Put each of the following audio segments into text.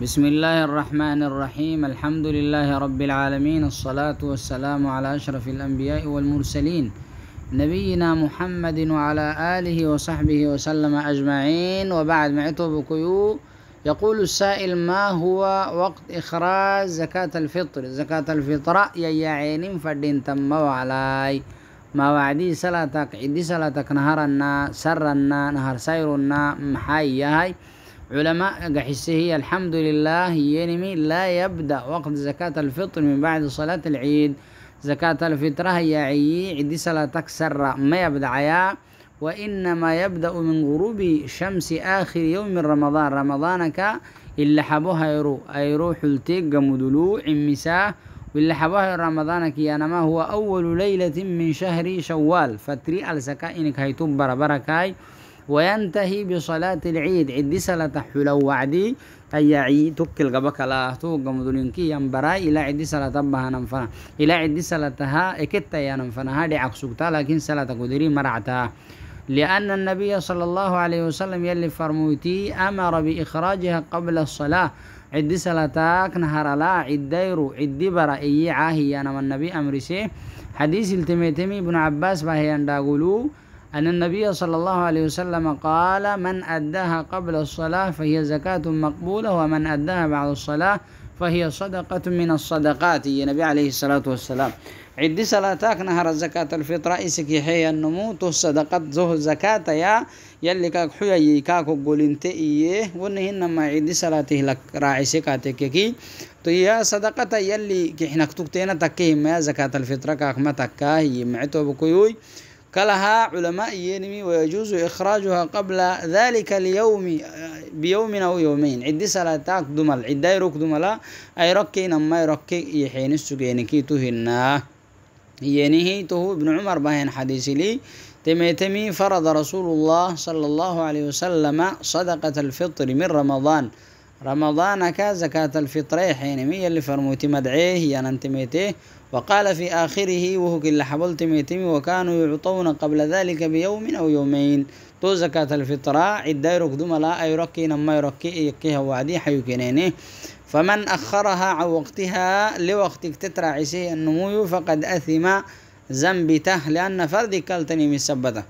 بسم الله الرحمن الرحيم الحمد لله رب العالمين الصلاة والسلام على أشرف الأنبياء والمرسلين نبينا محمد وعلى آله وصحبه وسلم أجمعين وبعد معتو بكيو يقول السائل ما هو وقت إخراج زكاة الفطر زكاة الفطر يا يعين فدين تم وعلاي ما وعدي صلاتك عدي صلاتك نهارنا سرنا نهار سيرنا هاي علماء قحسه الحمد لله ينمي لا يبدأ وقت زكاة الفطر من بعد صلاة العيد زكاة الفطر هي عي عدي صلاة تكسر ما يبدأ وإنما يبدأ من غروب شمس آخر يوم من رمضان رمضانك إلا حبوها يرو أي روح التيق مدلوع مساء وإلا حبوها رمضانك نما هو أول ليلة من شهر شوال فتري الزكاة إنك هيتوب بربركاي وينتهي بصلاة العيد عدي صلاة حلو وعدي أي عيد تكل قبك لا توق مدلينكي ينبرا إلى عدي صلاة بها ننفنا إلى صلاة ها إكتا ينفنا هادي عكسكتا لكن صلاة قدري مرعتا لأن النبي صلى الله عليه وسلم يلي فرموتي أمر بإخراجها قبل الصلاة عدي صلاة نهر لا عديرو عدي برائي عاهي أنا من النبي أمرسي حديث التميتمي ابن عباس باهي أن أن النبي صلى الله عليه وسلم قال من أداها قبل الصلاة فهي زكاة مقبولة ومن أداها بعد الصلاة فهي صدقة من الصدقات يا نبي عليه الصلاة والسلام عد صلاتك نهر زكاة الفطرة إسك هي النمو تو زه زكاة يا يلي كاك حيا يكاك قول انت إيه ونهن ما عد صلاته لك راعي سكاتك تو يا صدقة يلي كتوك تكتين تكيه ما زكاة الفطرة كاك ما تكاه يمعتو بكيوي كلها علماء ينمي ويجوز إخراجها قبل ذلك اليوم بيوم أو يومين عدي سلا تاك دمل عدي روك دملا أي ركي نما يركي يحين السجينكي تهنا ينهي تهو ابن عمر بهن حديث لي تميتمي فرض رسول الله صلى الله عليه وسلم صدقة الفطر من رمضان رمضانك زكاة الفطر مية اللي فرموتي مدعيه يا يننتميته وقال في آخره وهو كل حبلت ميتمي وكانوا يعطون قبل ذلك بيوم أو يومين تو زكاة الفطر عدا يركض لا يركي نما يركي يكيها وعدي حيوكينيني فمن أخرها عن وقتها لوقت تترعسي النمو فقد أثم ته لأن فرد كالتني مسبتة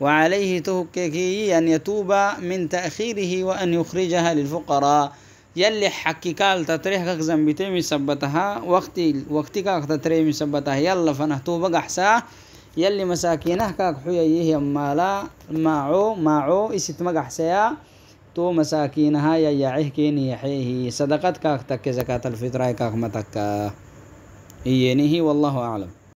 وعليه تهككي أن يتوب من تأخيره وأن يخرجها للفقراء يلي حقيقال تطريحك ذنبته مثبتها وقتي وقتك تطريح مثبتها يلا فنه توبة حسا يلي مساكينه كاك حييه يمالا معو معو اسيت مقحسيا تو مساكينها يا يعيه كيني يحيه صدقت كاك تك زكاة الفطرة كاك متك نهي والله أعلم